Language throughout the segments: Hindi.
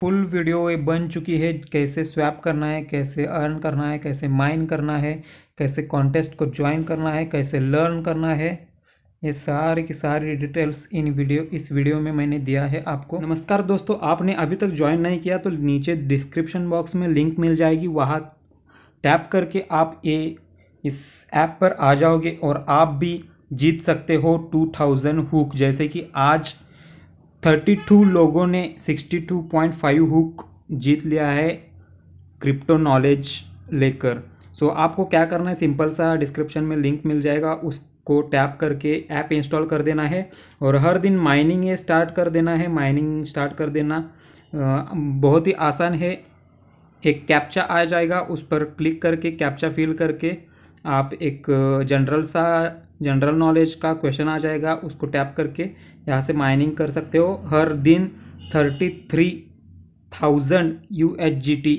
फुल वीडियो ये बन चुकी है कैसे स्वैप करना है कैसे अर्न करना है कैसे माइन करना है कैसे कॉन्टेस्ट को ज्वाइन करना है कैसे लर्न करना है ये सारे की सारी डिटेल्स इन वीडियो इस वीडियो में मैंने दिया है आपको नमस्कार दोस्तों आपने अभी तक ज्वाइन नहीं किया तो नीचे डिस्क्रिप्शन बॉक्स में लिंक मिल जाएगी वहाँ टैप करके आप ये इस ऐप पर आ जाओगे और आप भी जीत सकते हो टू थाउजेंड हुक जैसे कि आज 32 लोगों ने 62.5 हुक जीत लिया है क्रिप्टो नॉलेज लेकर सो so, आपको क्या करना है सिंपल सा डिस्क्रिप्शन में लिंक मिल जाएगा उसको टैप करके ऐप इंस्टॉल कर देना है और हर दिन माइनिंग ये स्टार्ट कर देना है माइनिंग स्टार्ट कर देना बहुत ही आसान है एक कैप्चा आ जाएगा उस पर क्लिक करके कैप्चा फिल करके आप एक जनरल सा जनरल नॉलेज का क्वेश्चन आ जाएगा उसको टैप करके यहाँ से माइनिंग कर सकते हो हर दिन thirty three thousand U H G T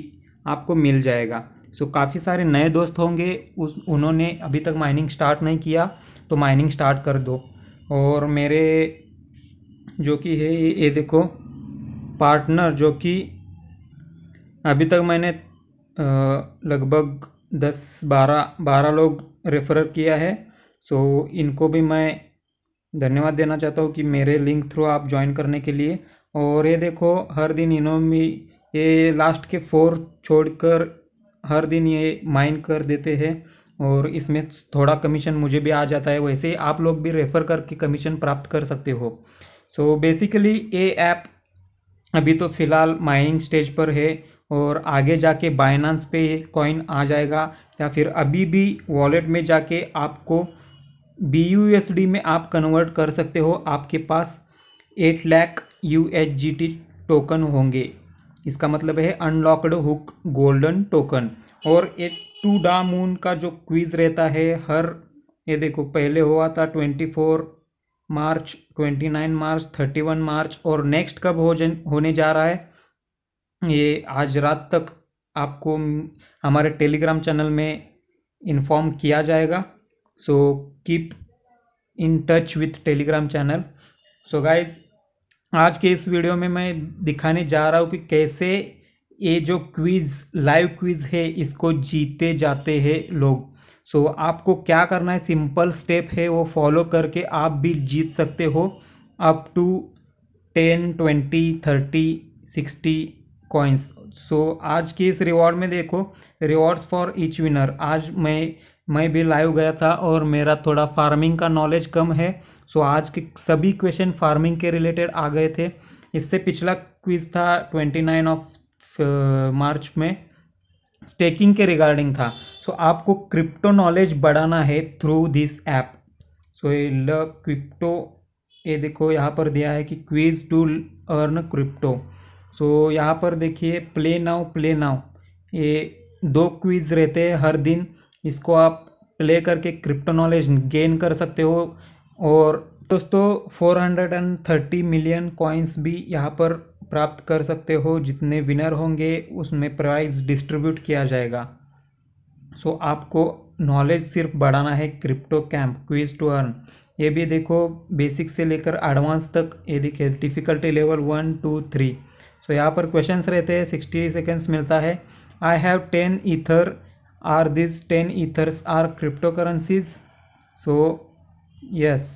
आपको मिल जाएगा सो so, काफ़ी सारे नए दोस्त होंगे उस उन्होंने अभी तक माइनिंग स्टार्ट नहीं किया तो माइनिंग स्टार्ट कर दो और मेरे जो कि है ये देखो पार्टनर जो कि अभी तक मैंने लगभग दस बारह बारह लोग रेफर किया है सो इनको भी मैं धन्यवाद देना चाहता हूँ कि मेरे लिंक थ्रू आप ज्वाइन करने के लिए और ये देखो हर दिन इन्होंने ये लास्ट के फोर छोड़कर हर दिन ये माइन कर देते हैं और इसमें थोड़ा कमीशन मुझे भी आ जाता है वैसे ही आप लोग भी रेफ़र करके कमीशन प्राप्त कर सकते हो सो बेसिकली ये ऐप अभी तो फ़िलहाल माइनिंग स्टेज पर है और आगे जाके बाइनांस पे कॉइन आ जाएगा या फिर अभी भी वॉलेट में जाके आपको बी यू एस डी में आप कन्वर्ट कर सकते हो आपके पास eight lakh U H G T token होंगे इसका मतलब है अनलॉकड हुक गोल्डन टोकन और ये टू डा मून का जो क्विज रहता है हर ये देखो पहले हुआ था twenty four March twenty nine March thirty one March और नेक्स्ट कब हो जन होने जा रहा है ये आज रात तक आपको हमारे टेलीग्राम चैनल में इन्फॉर्म किया जाएगा so keep in touch with telegram channel so guys आज के इस वीडियो में मैं दिखाने जा रहा हूँ कि कैसे ये जो क्विज़ लाइव क्विज़ है इसको जीते जाते हैं लोग सो so, आपको क्या करना है सिंपल स्टेप है वो फॉलो करके आप भी जीत सकते हो up to ten twenty thirty sixty coins so आज के इस रिवॉर्ड में देखो रिवॉर्ड्स फॉर ईच विनर आज मैं मैं भी लाइव गया था और मेरा थोड़ा फार्मिंग का नॉलेज कम है सो आज के सभी क्वेश्चन फार्मिंग के रिलेटेड आ गए थे इससे पिछला क्विज था ट्वेंटी नाइन ऑफ मार्च में स्टेकिंग के रिगार्डिंग था सो so, आपको क्रिप्टो नॉलेज बढ़ाना है थ्रू दिस ऐप सो ये ल क्रिप्टो ये देखो यहाँ पर दिया है कि quiz to earn crypto so यहाँ पर देखिए प्ले नाउ प्ले नाउ ये दो क्विज रहते हैं हर दिन इसको आप प्ले करके क्रिप्टो नॉलेज गेन कर सकते हो और दोस्तों 430 मिलियन कॉइन्स भी यहाँ पर प्राप्त कर सकते हो जितने विनर होंगे उसमें प्राइज डिस्ट्रीब्यूट किया जाएगा सो so, आपको नॉलेज सिर्फ बढ़ाना है crypto camp quiz to earn ये भी देखो बेसिक से लेकर एडवांस तक ये देखिए difficulty level one two three so यहाँ पर क्वेश्चंस रहते हैं सिक्सटी सेकेंड्स मिलता है I have ten ether are these 10 ethers are cryptocurrencies so yes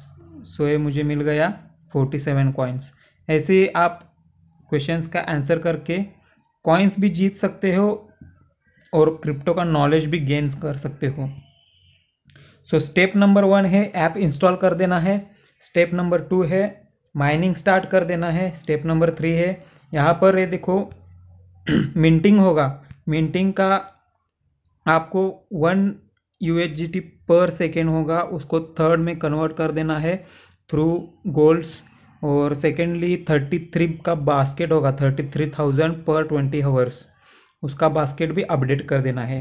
so so, ये मुझे मिल गया 47 सेवन कॉइन्स ऐसे आप क्वेश्चंस का आंसर करके कॉइन्स भी जीत सकते हो और क्रिप्टो का नॉलेज भी गेन कर सकते हो सो स्टेप नंबर वन है ऐप इंस्टॉल कर देना है स्टेप नंबर टू है माइनिंग स्टार्ट कर देना है स्टेप नंबर थ्री है यहाँ पर ये देखो मिंटिंग होगा मिंटिंग का आपको वन यू पर सेकेंड होगा उसको थर्ड में कन्वर्ट कर देना है थ्रू गोल्ड्स और सेकेंडली थर्टी थ्री का बास्केट होगा thirty three thousand per twenty hours उसका बास्केट भी अपडेट कर देना है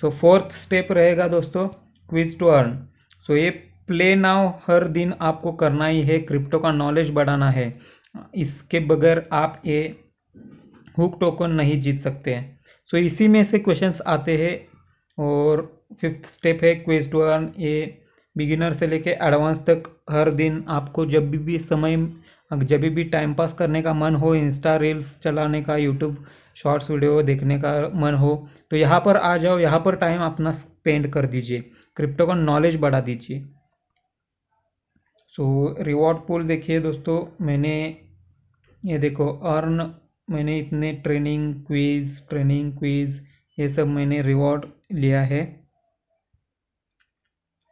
सो फोर्थ स्टेप रहेगा दोस्तों क्विज टू अर्न सो ये प्ले नाउ हर दिन आपको करना ही है क्रिप्टो का नॉलेज बढ़ाना है इसके बगैर आप ये हुक टोकन नहीं जीत सकते हैं सो so, इसी में से क्वेश्चंस आते हैं और फिफ्थ स्टेप है क्वेज टू अर्न ये बिगिनर से लेके एडवांस तक हर दिन आपको जब भी भी समय जब भी टाइम पास करने का मन हो इंस्टा रील्स चलाने का यूट्यूब शॉर्ट्स वीडियो देखने का मन हो तो यहाँ पर आ जाओ यहाँ पर टाइम अपना स्पेंड कर दीजिए क्रिप्टो का नॉलेज बढ़ा दीजिए सो रिवॉर्ड पुल देखिए दोस्तों मैंने ये देखो अर्न मैंने इतने ट्रेनिंग क्विज ट्रेनिंग क्विज़ ये सब मैंने रिवॉर्ड लिया है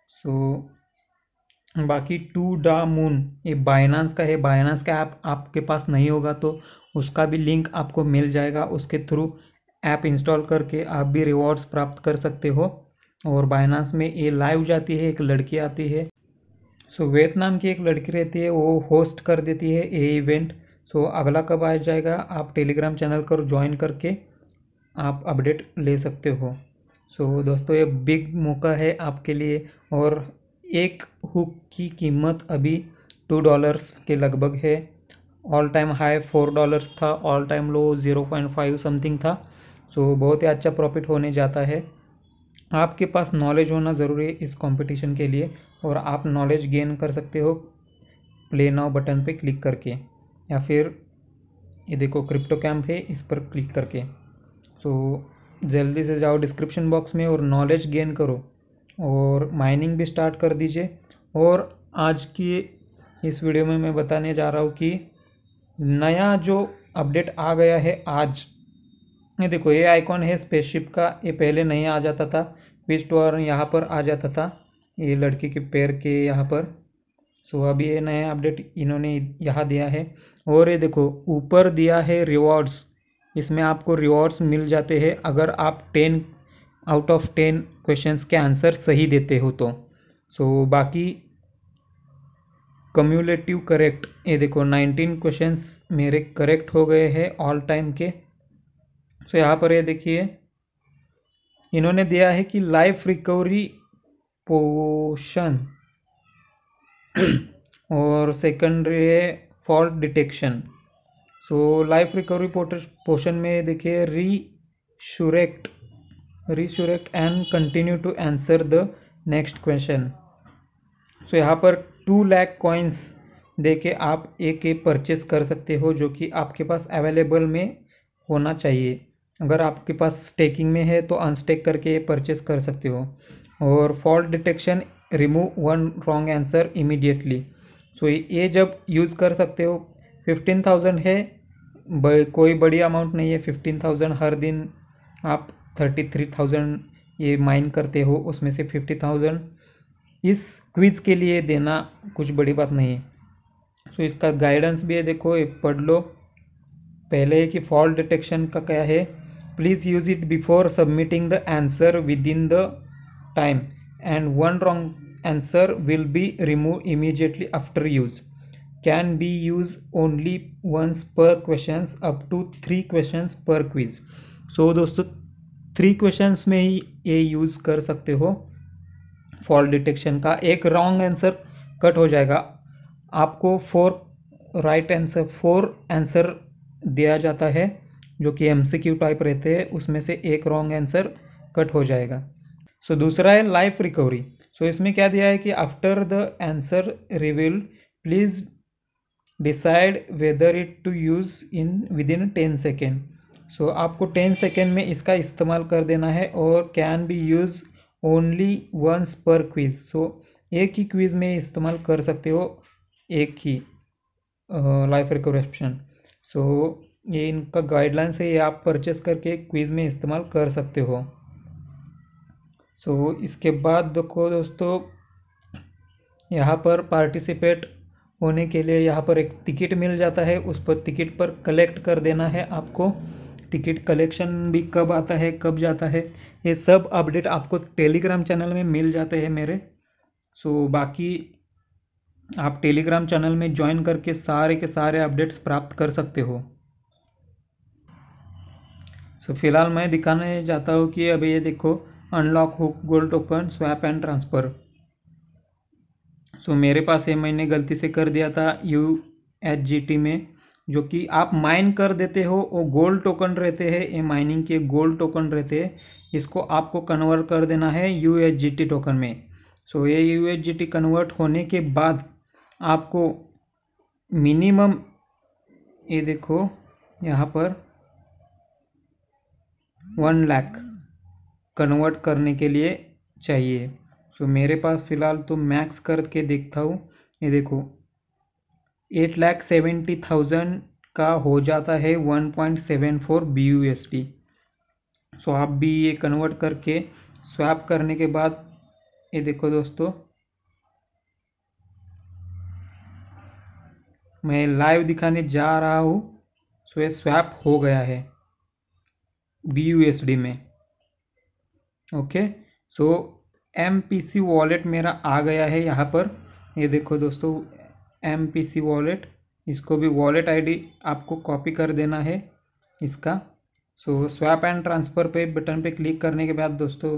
सो so, बाकी टू डा मून ये बायनास का है बायनास का ऐप आप आपके पास नहीं होगा तो उसका भी लिंक आपको मिल जाएगा उसके थ्रू ऐप इंस्टॉल करके आप भी रिवॉर्ड्स प्राप्त कर सकते हो और बायनास में ये लाइव जाती है एक लड़की आती है सो so, वियतनाम की एक लड़की रहती है वो होस्ट कर देती है ये इवेंट सो so, अगला कब आ जाएगा आप टेलीग्राम चैनल कर ज्वाइन करके आप अपडेट ले सकते हो सो so, दोस्तों ये बिग मौका है आपके लिए और एक हुक की कीमत अभी टू डॉलर्स के लगभग है all time high four dollars था all time low zero point five something था सो so, बहुत ही अच्छा प्रॉफिट होने जाता है आपके पास नॉलेज होना ज़रूरी है इस कंपटीशन के लिए और आप नॉलेज गेन कर सकते हो प्ले नाउ बटन पे क्लिक करके या फिर ये देखो क्रिप्टो कैम्प है इस पर क्लिक करके सो जल्दी से जाओ डिस्क्रिप्शन बॉक्स में और नॉलेज गेन करो और माइनिंग भी स्टार्ट कर दीजिए और आज की इस वीडियो में मैं बताने जा रहा हूँ कि नया जो अपडेट आ गया है आज ये देखो ये आइकॉन है स्पेसशिप का ये पहले नहीं आ जाता था ट्विस्ट और यहाँ पर आ जाता था ये लड़की के पैर के यहाँ पर सो अभी ये नया अपडेट इन्होंने यहाँ दिया है और ये देखो ऊपर दिया है रिवॉर्ड्स इसमें आपको रिवॉर्ड्स मिल जाते हैं अगर आप ten out of ten questions के आंसर सही देते हो तो सो so, बाकी कम्युलेटिव करेक्ट ये देखो नाइनटीन क्वेश्चंस मेरे करेक्ट हो गए हैं ऑल टाइम के सो so, यहाँ पर ये देखिए इन्होंने दिया है कि लाइफ रिकवरी पोशन और सेकेंडरी है fault detection so life recovery portion में देखिए resurrect resurrect and continue to answer the next question so यहाँ पर टू लैक कॉइन्स दे के आप एक ए परचेस कर सकते हो जो कि आपके पास अवेलेबल में होना चाहिए अगर आपके पास स्टेकिंग में है तो अनस्टेक करके परचेस कर सकते हो और fault detection remove one wrong answer immediately so ये जब यूज़ कर सकते हो फिफ्टीन थाउजेंड है कोई बड़ी अमाउंट नहीं है फिफ्टीन थाउजेंड हर दिन आप थर्टी थ्री थाउजेंड ये माइन करते हो उसमें से फिफ्टी थाउजेंड इस क्विज़ के लिए देना कुछ बड़ी बात नहीं है सो so, इसका गाइडेंस भी है देखो ये पढ़ लो पहले है कि फॉल्ट डिटेक्शन का क्या है please use it before submitting the answer within the time and one wrong answer will be remove immediately after use can be use only once per question up to three question per quiz so दोस्तों थ्री क्वेश्चन में ही ये यूज़ कर सकते हो फॉल्ट डिटेक्शन का एक रॉन्ग आंसर कट हो जाएगा आपको four right answer four answer दिया जाता है जो कि एम सी क्यू टाइप रहते हैं उसमें से एक रॉन्ग आंसर कट हो जाएगा सो so, दूसरा है लाइफ रिकवरी सो so, इसमें क्या दिया है कि after the answer revealed please decide whether it to use in within ten second so आपको टेन सेकेंड में इसका इस्तेमाल कर देना है और can be use only once per quiz so एक ही क्विज में इस्तेमाल कर सकते हो एक ही लाइफ रिकोरेप्शन सो ये इनका गाइडलाइंस है ये आप परचेस करके क्विज में इस्तेमाल कर सकते हो सो so, इसके बाद देखो दोस्तों यहाँ पर पार्टिसिपेट होने के लिए यहाँ पर एक टिकट मिल जाता है उस पर टिकट पर कलेक्ट कर देना है आपको टिकट कलेक्शन भी कब आता है कब जाता है ये सब अपडेट आपको टेलीग्राम चैनल में मिल जाते हैं मेरे सो बाकी आप टेलीग्राम चैनल में ज्वाइन करके सारे के सारे अपडेट्स प्राप्त कर सकते हो सो फिलहाल मैं दिखाने जाता हूँ कि अभी ये देखो unlock hook gold token swap and transfer so मेरे पास है मैंने गलती से कर दिया था यू एच जी टी में जो कि आप माइन कर देते हो वो गोल्ड टोकन रहते हैं ये माइनिंग के गोल्ड टोकन रहते हैं इसको आपको कन्वर्ट कर देना है U H G T token में सो ये U H G T convert होने के बाद आपको मिनिमम ये देखो यहाँ पर वन लाख कन्वर्ट करने के लिए चाहिए सो तो मेरे पास फ़िलहाल तो मैक्स करके देखता हूँ ये देखो एट लैख सेवेंटी थाउजेंड का हो जाता है one point seven four B U S T so आप भी ये कन्वर्ट करके स्वैप करने के बाद ये देखो दोस्तों मैं लाइव दिखाने जा रहा हूँ सो ये स्वैप हो गया है बी यू एस डी में okay so M P C wallet मेरा आ गया है यहाँ पर ये देखो दोस्तों एम पी सी वॉलेट इसको भी वॉलेट आईडी आपको कॉपी कर देना है इसका सो स्वैप एंड ट्रांसफ़र पे बटन पे क्लिक करने के बाद दोस्तों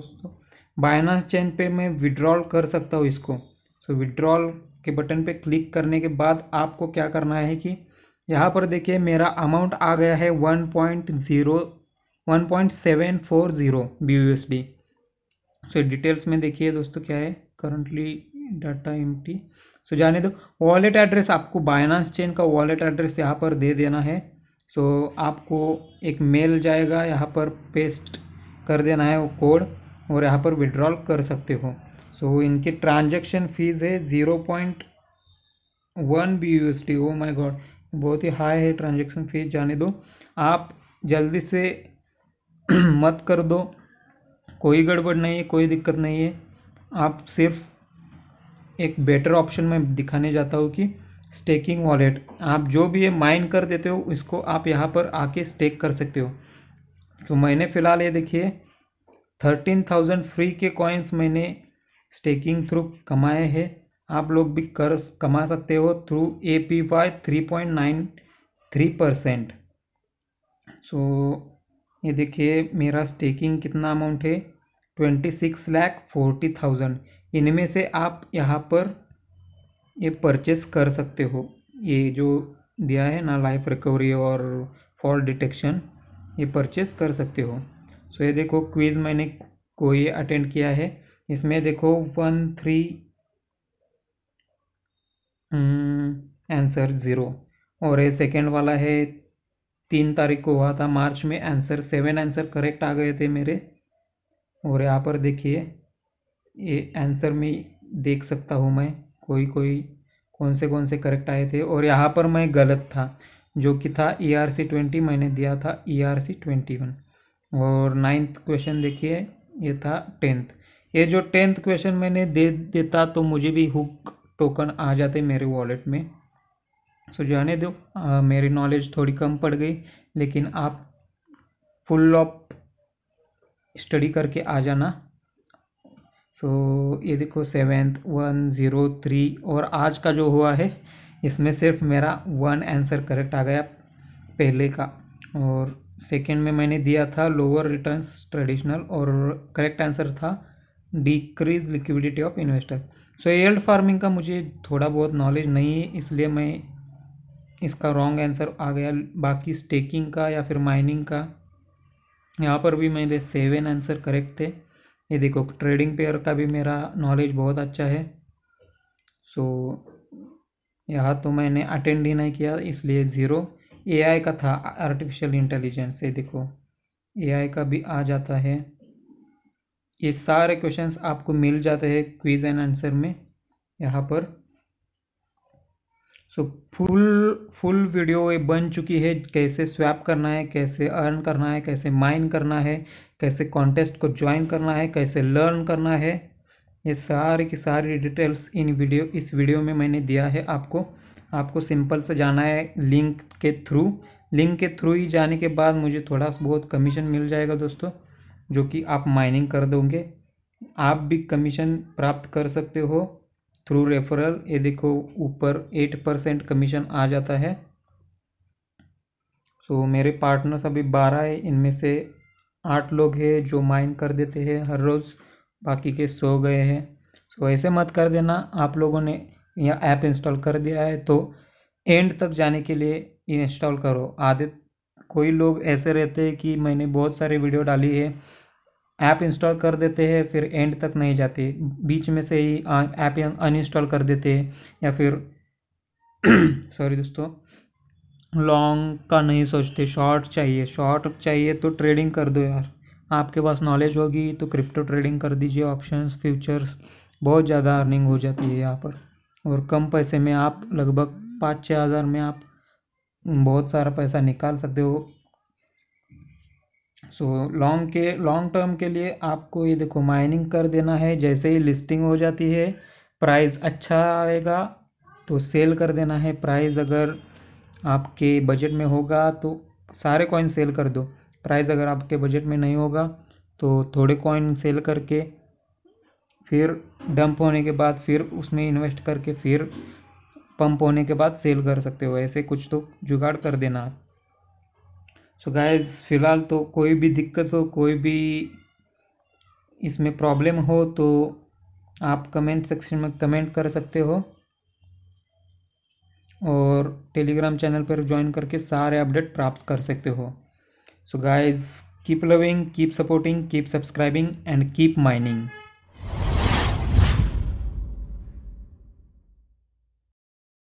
बायनास चेन पे मैं विड्रॉल कर सकता हूँ इसको सो so, विड्रॉल के बटन पे क्लिक करने के बाद आपको क्या करना है कि यहाँ पर देखिए मेरा अमाउंट आ गया है one point zero one point seven four zero B U S D so details में देखिए दोस्तों क्या है करंटली डाटा टी सो जाने दो वॉलेट एड्रेस आपको बायनास चेन का वॉलेट एड्रेस यहाँ पर दे देना है सो so, आपको एक मेल जाएगा यहाँ पर पेस्ट कर देना है वो कोड और यहाँ पर विड्रॉल कर सकते हो सो so, इनकी ट्रांजेक्शन फ़ीस है zero point one B U S T O my God बहुत ही हाई है ट्रांजेक्शन फ़ीस जाने दो आप जल्दी से मत कर दो कोई गड़बड़ नहीं है कोई दिक्कत नहीं है आप सिर्फ एक बेटर ऑप्शन में दिखाने जाता हूँ कि स्टेकिंग वॉलेट आप जो भी ये माइन कर देते हो इसको आप यहाँ पर आके स्टेक कर सकते हो तो मैंने फ़िलहाल ये देखिए थर्टीन थाउजेंड फ्री के कॉइन्स मैंने स्टेकिंग थ्रू कमाए हैं आप लोग भी कर कमा सकते हो through A P Y three point nine three percent so ये देखिए मेरा स्टेकिंग कितना अमाउंट है twenty six lakh forty thousand इनमें से आप यहाँ पर ये परचेस कर सकते हो ये जो दिया है ना लाइफ रिकवरी और फॉल्ट डिटेक्शन ये परचेस कर सकते हो सो so, ये देखो क्विज़ मैंने को ये अटेंड किया है इसमें देखो वन थ्री आंसर ज़ीरो और ये सेकेंड वाला है तीन तारीख को हुआ था मार्च में आंसर सेवन आंसर करेक्ट आ गए थे मेरे और यहाँ पर देखिए ये आंसर में देख सकता हूँ मैं कोई कोई कौन से कौन से करेक्ट आए थे और यहाँ पर मैं गलत था जो कि था ई आर सी ट्वेंटी मैंने दिया था E R C twenty one और नाइन्थ क्वेश्चन देखिए ये था टेंथ ये जो टेंथ क्वेश्चन मैंने दे देता तो मुझे भी हुक टोकन आ जाते मेरे वॉलेट में सो जाने दो मेरी नॉलेज थोड़ी कम पड़ गई लेकिन आप फुल ऑफ स्टडी करके आ जाना सो so, ये देखो सेवेंथ वन ज़ीरो थ्री और आज का जो हुआ है इसमें सिर्फ मेरा वन आंसर करेक्ट आ गया पहले का और सेकेंड में मैंने दिया था लोअर रिटर्न्स ट्रेडिशनल और करेक्ट आंसर था decrease liquidity of investor so yield farming का मुझे थोड़ा बहुत नॉलेज नहीं है इसलिए मैं इसका रॉन्ग आंसर आ गया बाकी स्टेकिंग का या फिर माइनिंग का यहाँ पर भी मेरे सेवन आंसर करेक्ट थे ये देखो ट्रेडिंग पेयर का भी मेरा नॉलेज बहुत अच्छा है सो यहाँ तो मैंने अटेंड ही नहीं किया इसलिए ज़ीरो एआई का था आर्टिफिशियल इंटेलिजेंस ये देखो एआई का भी आ जाता है ये सारे क्वेश्चंस आपको मिल जाते हैं क्विज एंड आंसर में यहाँ पर सो फुल फुल वीडियो ये बन चुकी है कैसे स्वैप करना है कैसे अर्न करना है कैसे माइन करना है कैसे कॉन्टेस्ट को ज्वाइन करना है कैसे लर्न करना है ये सारे की सारी डिटेल्स इन वीडियो इस वीडियो में मैंने दिया है आपको आपको सिंपल से जाना है लिंक के थ्रू लिंक के थ्रू ही जाने के बाद मुझे थोड़ा बहुत कमीशन मिल जाएगा दोस्तों जो कि आप माइनिंग कर दोगे आप भी कमीशन प्राप्त कर सकते हो थ्रू रेफरल ये देखो ऊपर एट परसेंट कमीशन आ जाता है सो so, मेरे पार्टनर्स अभी बारह है इनमें से आठ लोग हैं जो माइन कर देते हैं हर रोज़ बाकी के सो गए हैं सो so, ऐसे मत कर देना आप लोगों ने यह ऐप इंस्टॉल कर दिया है तो एंड तक जाने के लिए इंस्टॉल करो आदित कोई लोग ऐसे रहते हैं कि मैंने बहुत सारे वीडियो डाली है ऐप इंस्टॉल कर देते हैं फिर एंड तक नहीं जाते बीच में से ही ऐप अनइंस्टॉल कर देते हैं या फिर सॉरी दोस्तों लॉन्ग का नहीं सोचते शॉर्ट चाहिए शॉर्ट चाहिए तो ट्रेडिंग कर दो यार आपके पास नॉलेज होगी तो क्रिप्टो ट्रेडिंग कर दीजिए ऑप्शंस फ्यूचर्स बहुत ज़्यादा अर्निंग हो जाती है यहाँ पर और कम पैसे में आप लगभग पाँच छः हज़ार में आप बहुत सारा पैसा निकाल सकते हो सो लॉन्ग के लॉन्ग टर्म के लिए आपको ये देखो माइनिंग कर देना है जैसे ही लिस्टिंग हो जाती है प्राइस अच्छा आएगा तो सेल कर देना है प्राइस अगर आपके बजट में होगा तो सारे कॉइन सेल कर दो प्राइस अगर आपके बजट में नहीं होगा तो थोड़े कॉइन सेल करके फिर डंप होने के बाद फिर उसमें इन्वेस्ट करके फिर पंप होने के बाद सेल कर सकते हो ऐसे कुछ तो जुगाड़ कर देना आप सो गाइज़ फ़िलहाल तो कोई भी दिक्कत हो कोई भी इसमें प्रॉब्लम हो तो आप कमेंट सेक्शन में कमेंट कर सकते हो और टेलीग्राम चैनल पर ज्वाइन करके सारे अपडेट प्राप्त कर सकते हो so guys keep loving keep supporting keep subscribing and keep mining